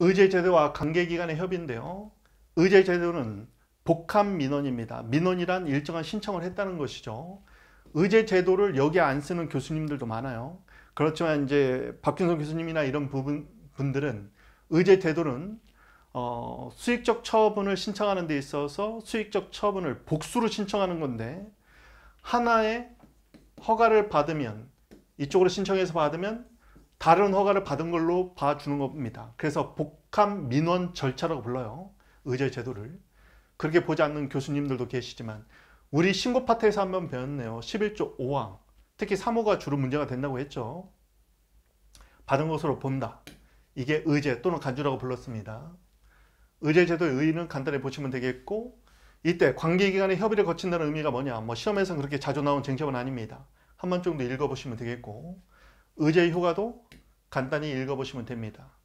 의제 제도와 관계기관의 협의인데요. 의제 제도는 복합 민원입니다. 민원이란 일정한 신청을 했다는 것이죠. 의제 제도를 여기 안 쓰는 교수님들도 많아요. 그렇지만 이제 박준성 교수님이나 이런 부분 분들은 의제 제도는 어, 수익적 처분을 신청하는 데 있어서 수익적 처분을 복수로 신청하는 건데 하나의 허가를 받으면 이쪽으로 신청해서 받으면 다른 허가를 받은 걸로 봐주는 겁니다. 그래서 복합 민원 절차라고 불러요. 의제 제도를. 그렇게 보지 않는 교수님들도 계시지만 우리 신고 파트에서 한번 배웠네요. 11조 5항. 특히 3호가 주로 문제가 된다고 했죠. 받은 것으로 본다. 이게 의제 또는 간주라고 불렀습니다. 의제 제도의 의의는 간단히 보시면 되겠고 이때 관계기관의 협의를 거친다는 의미가 뭐냐. 뭐 시험에서는 그렇게 자주 나온 쟁점은 아닙니다. 한번 정도 읽어보시면 되겠고 의제의 효과도 간단히 읽어보시면 됩니다.